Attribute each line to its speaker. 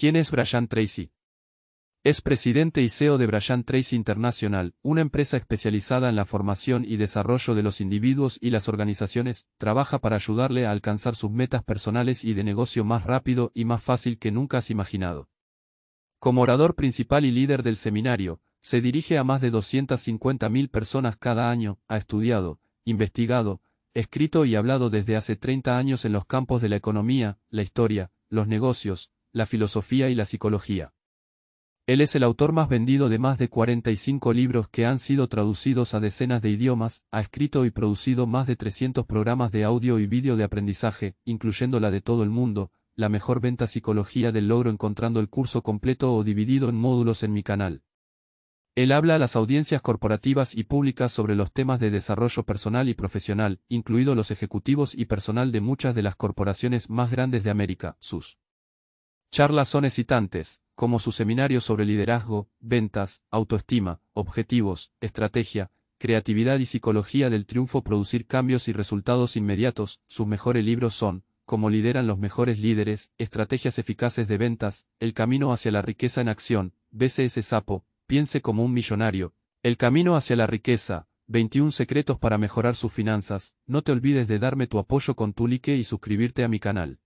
Speaker 1: ¿Quién es Brian Tracy? Es presidente y CEO de Brian Tracy International, una empresa especializada en la formación y desarrollo de los individuos y las organizaciones, trabaja para ayudarle a alcanzar sus metas personales y de negocio más rápido y más fácil que nunca has imaginado. Como orador principal y líder del seminario, se dirige a más de 250.000 personas cada año, ha estudiado, investigado, escrito y hablado desde hace 30 años en los campos de la economía, la historia, los negocios, la filosofía y la psicología. Él es el autor más vendido de más de 45 libros que han sido traducidos a decenas de idiomas, ha escrito y producido más de 300 programas de audio y vídeo de aprendizaje, incluyendo la de todo el mundo, la mejor venta psicología del logro encontrando el curso completo o dividido en módulos en mi canal. Él habla a las audiencias corporativas y públicas sobre los temas de desarrollo personal y profesional, incluido los ejecutivos y personal de muchas de las corporaciones más grandes de América, sus Charlas son excitantes, como su seminario sobre liderazgo, ventas, autoestima, objetivos, estrategia, creatividad y psicología del triunfo producir cambios y resultados inmediatos, sus mejores libros son, como lideran los mejores líderes, estrategias eficaces de ventas, el camino hacia la riqueza en acción, bese ese sapo, piense como un millonario, el camino hacia la riqueza, 21 secretos para mejorar sus finanzas, no te olvides de darme tu apoyo con tu like y suscribirte a mi canal.